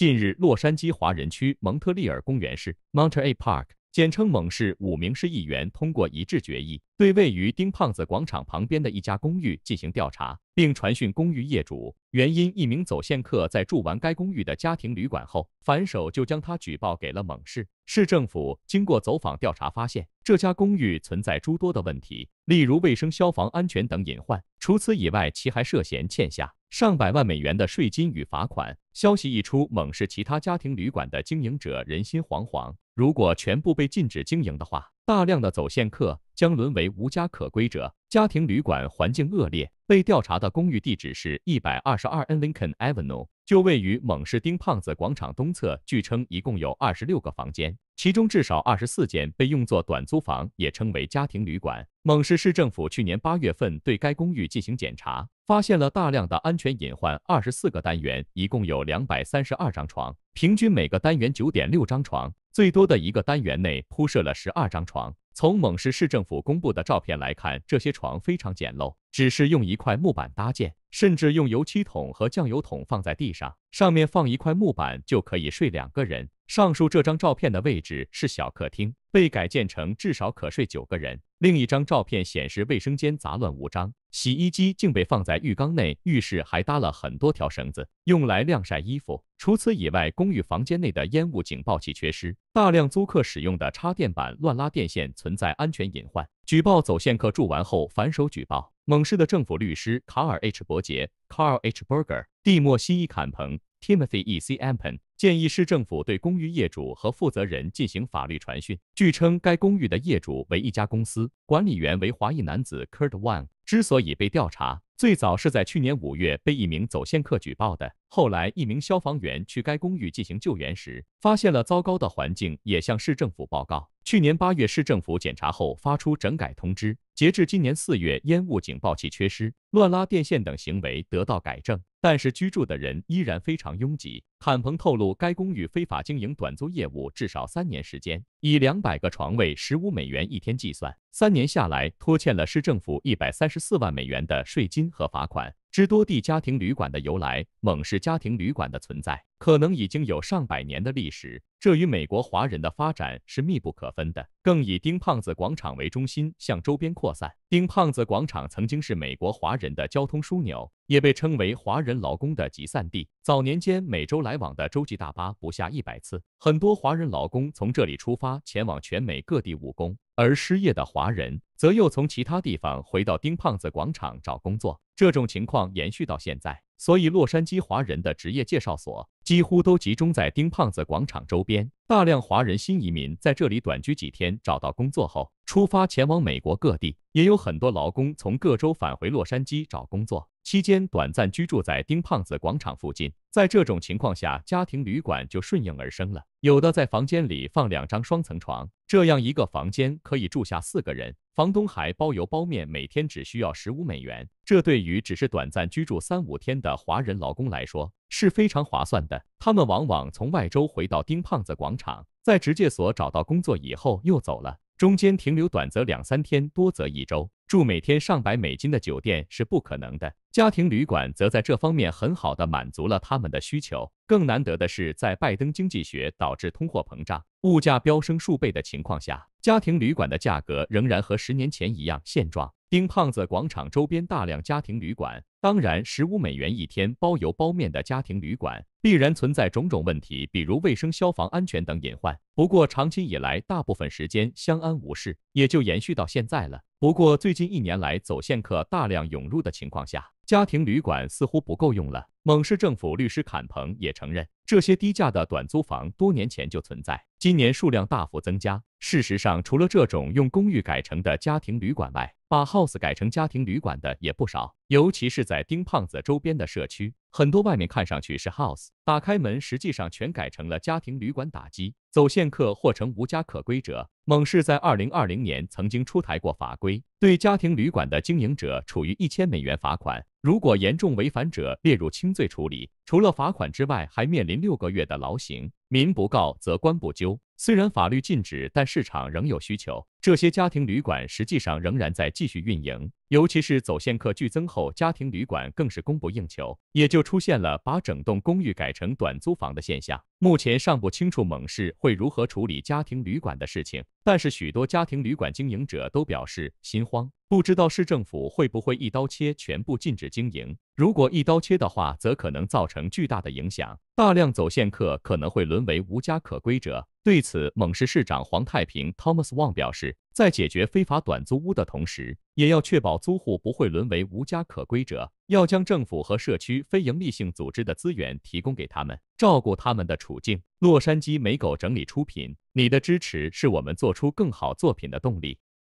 近日，洛杉矶华人区蒙特利尔公园市 m o n t r e a Park）。简称蒙氏五名市议员通过一致决议，对位于丁胖子广场旁边的一家公寓进行调查，并传讯公寓业主。原因，一名走线客在住完该公寓的家庭旅馆后，反手就将他举报给了蒙氏市政府。经过走访调查，发现这家公寓存在诸多的问题，例如卫生、消防安全等隐患。除此以外，其还涉嫌欠下上百万美元的税金与罚款。消息一出，蒙氏其他家庭旅馆的经营者人心惶惶。如果全部被禁止经营的话，大量的走线客将沦为无家可归者。家庭旅馆环境恶劣，被调查的公寓地址是一百二十二 N Lincoln Avenue，就位于猛士丁胖子广场东侧。据称一共有二十六个房间。其中至少二十四间被用作短租房，也称为家庭旅馆。蒙市市政府去年八月份对该公寓进行检查，发现了大量的安全隐患。二十四个单元一共有两百三十二张床，平均每个单元九点六张床，最多的一个单元内铺设了十二张床。从蒙市市政府公布的照片来看，这些床非常简陋，只是用一块木板搭建，甚至用油漆桶和酱油桶放在地上，上面放一块木板就可以睡两个人。上述这张照片的位置是小客厅，被改建成至少可睡九个人。另一张照片显示卫生间杂乱无章，洗衣机竟被放在浴缸内，浴室还搭了很多条绳子，用来晾晒衣服。除此以外，公寓房间内的烟雾警报器缺失，大量租客使用的插电板乱拉电线，存在安全隐患。举报走线客住完后反手举报，蒙氏的政府律师卡尔 ·H· 伯杰 （Carl H. Berger） 蒂莫西·伊坎彭。Timothy E. Campen 建议市政府对公寓业主和负责人进行法律传讯。据称，该公寓的业主为一家公司，管理员为华裔男子 Kurt Wang。之所以被调查，最早是在去年五月被一名走线客举报的。后来，一名消防员去该公寓进行救援时，发现了糟糕的环境，也向市政府报告。去年八月，市政府检查后发出整改通知。截至今年四月，烟雾警报器缺失、乱拉电线等行为得到改正，但是居住的人依然非常拥挤。坎鹏透露，该公寓非法经营短租业务至少三年时间，以两百个床位、十五美元一天计算，三年下来拖欠了市政府一百三十四万美元的税金和罚款。知多地家庭旅馆的由来，蒙氏家庭旅馆的存在可能已经有上百年的历史，这与美国华人的发展是密不可分的。更以丁胖子广场为中心向周边扩散。丁胖子广场曾经是美国华人的交通枢纽，也被称为华人劳工的集散地。早年间，每周来往的洲际大巴不下一百次，很多华人劳工从这里出发，前往全美各地务工。而失业的华人则又从其他地方回到丁胖子广场找工作，这种情况延续到现在。所以，洛杉矶华人的职业介绍所几乎都集中在丁胖子广场周边。大量华人新移民在这里短居几天，找到工作后出发前往美国各地。也有很多劳工从各州返回洛杉矶找工作期间，短暂居住在丁胖子广场附近。在这种情况下，家庭旅馆就顺应而生了。有的在房间里放两张双层床，这样一个房间可以住下四个人。房东还包邮包面，每天只需要十五美元。这对于只是短暂居住三五天的华人劳工来说是非常划算的。他们往往从外州回到丁胖子广场，在职介所找到工作以后又走了，中间停留短则两三天，多则一周。住每天上百美金的酒店是不可能的，家庭旅馆则在这方面很好的满足了他们的需求。更难得的是，在拜登经济学导致通货膨胀、物价飙升数倍的情况下，家庭旅馆的价格仍然和十年前一样现状。丁胖子广场周边大量家庭旅馆。当然，十五美元一天包邮包面的家庭旅馆必然存在种种问题，比如卫生、消防安全等隐患。不过，长期以来大部分时间相安无事，也就延续到现在了。不过，最近一年来走线客大量涌入的情况下，家庭旅馆似乎不够用了。蒙市政府律师坎彭也承认，这些低价的短租房多年前就存在，今年数量大幅增加。事实上，除了这种用公寓改成的家庭旅馆外，把 house 改成家庭旅馆的也不少，尤其是在丁胖子周边的社区，很多外面看上去是 house，打开门实际上全改成了家庭旅馆。打击走线客或成无家可归者。猛士在2020年曾经出台过法规，对家庭旅馆的经营者处于一千美元罚款，如果严重违反者列入轻罪处理，除了罚款之外，还面临六个月的劳刑。民不告则官不究。虽然法律禁止，但市场仍有需求。这些家庭旅馆实际上仍然在继续运营，尤其是走线客剧增后，家庭旅馆更是供不应求，也就出现了把整栋公寓改成短租房的现象。目前尚不清楚蒙士会如何处理家庭旅馆的事情，但是许多家庭旅馆经营者都表示心慌，不知道市政府会不会一刀切，全部禁止经营。如果一刀切的话，则可能造成巨大的影响，大量走线客可能会沦为无家可归者。对此，蒙市市长黄太平 （Thomas Wang） 表示，在解决非法短租屋的同时，也要确保租户不会沦为无家可归者，要将政府和社区非营利性组织的资源提供给他们，照顾他们的处境。洛杉矶美狗整理出品，你的支持是我们做出更好作品的动力。